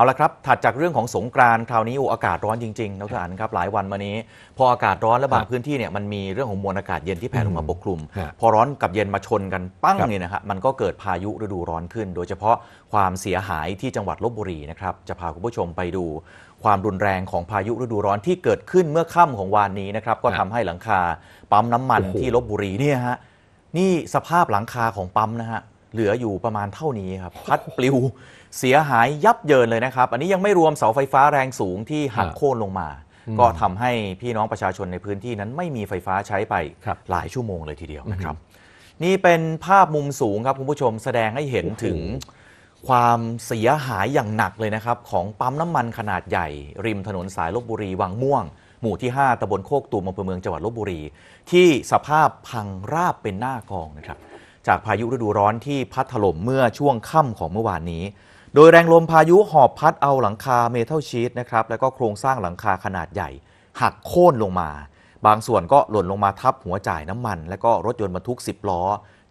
เอาละครับ ถัดจากเรื่องของสงกรานคราวนี้โออากาศร้อนจริงๆนักท่านครับหลายวันมานี้ พออากาศร้อนและบางพื้นที่เนี่ยมันมีเรื่องของมวลอากาศเย็นที่แผ่ลงมาปกคลุม พอร้อนกับเย็นมาชนกันปั้งเนี่ยนะครับมันก็เกิดพายุฤดูร้อนขึ้น โดยเฉพาะความเสียหายที่จังหวัดลบบุรีนะครับ จะพาคุณผู้ชมไปดู ความรุนแรงของพายุฤดูร้อนที่เกิดขึ้นเมื่อค่ำของวานนี้นะครับ ก็ทำให้หลังคาปั๊มน้ำมันที่ลบบุรีเนี่ยฮะ นี่สภาพหลังคาของปั๊มนะฮะเหลืออยู่ประมาณเท่านี้ครับพัดปลิวเสียหายยับเยินเลยนะครับ อันนี้ยังไม่รวมเสาไฟฟ้าแรงสูงที่หักโค่นลงมา ก็ทำให้พี่น้องประชาชนในพื้นที่นั้นไม่มีไฟฟ้าใช้ไปหลายชั่วโมงเลยทีเดียวนะครับ นี่เป็นภาพมุมสูงครับคุณผู้ชม แสดงให้เห็นถึงความเสียหายอย่างหนักเลยนะครับ ของปั๊มน้ำมันขนาดใหญ่ ริมถนนสายลบบุรีวังม่วง หมู่ที่ 5ตำบลโคกตูมอำเภอเมืองจังหวัดลบบุรี ที่สภาพพังราบเป็นหน้ากองนะครับจากพายุฤดูร้อนที่พัดถล่มเมื่อช่วงค่ำของเมื่อวานนี้ โดยแรงลมพายุหอบพัดเอาหลังคาเมทัลชีตนะครับ แล้วก็โครงสร้างหลังคาขนาดใหญ่ หักโค่นลงมา บางส่วนก็หล่นลงมาทับหัวจ่ายน้ำมัน และก็รถยนต์บรรทุก 10 ล้อ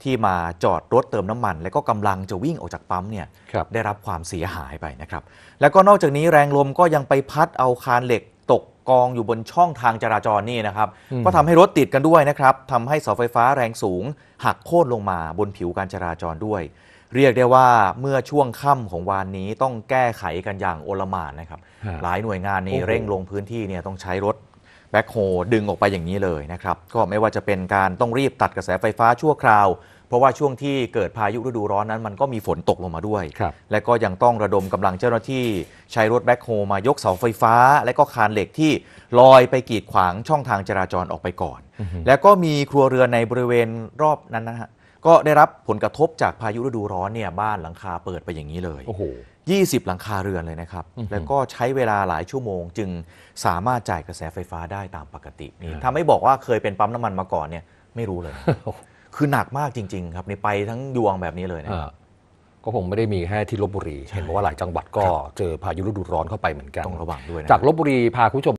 ที่มาจอดรถเติมน้ำมัน และก็กำลังจะวิ่งออกจากปั๊มเนี่ยได้รับความเสียหายไปนะครับ แล้วก็นอกจากนี้แรงลมก็ยังไปพัดเอาคานเหล็กกองอยู่บนช่องทางจราจรนี่นะครับก็ทำให้รถติดกันด้วยนะครับทำให้เสาไฟฟ้าแรงสูงหักโค่นลงมาบนผิวการจราจรด้วย เรียกได้ว่าเมื่อช่วงค่ำของวานนี้ต้องแก้ไขกันอย่างโอลมานนะครับหลายหน่วยงานนี่เร่งลงพื้นที่เนี่ยต้องใช้รถแบ็คโฮดึงออกไปอย่างนี้เลยนะครับก็ไม่ว่าจะเป็นการต้องรีบตัดกระแสไฟฟ้าชั่วคราวเพราะว่าช่วงที่เกิดพายุฤดูร้อนนั้นมันก็มีฝนตกลงมาด้วย และก็ยังต้องระดมกำลังเจ้าหน้าที่ใช้รถแบ็คโฮมายกเสาไฟฟ้าและก็คานเหล็กที่ลอยไปกีดขวางช่องทางจราจรออกไปก่อน แล้วก็มีครัวเรือนในบริเวณรอบนั้นนะฮะก็ได้รับผลกระทบจากพายุฤดูร้อนเนี่ยบ้านหลังคาเปิดไปอย่างนี้เลย โอ้โหยีหลังคาเรือนเลยนะครับ แล้วก็ใช้เวลาหลายชั่วโมงจึงสามารถจ่ายกระแสไฟฟ้าได้ตามปกตินี่ถ้าไม่บอกว่าเคยเป็นปั๊มน้ำมันมาก่อนเนี่ยไม่รู้เลยคือหนักมากจริง ๆ ครับในไปทั้งดวงแบบนี้เลยนะก็คงไม่ได้มีแค่ที่ลบบุรี เห็นว่าหลายจังหวัดก็เจอพายุฤดูร้อนเข้าไปเหมือนกันต้องระวังด้วยนะจากลบบุรี พาคุณผู้ชม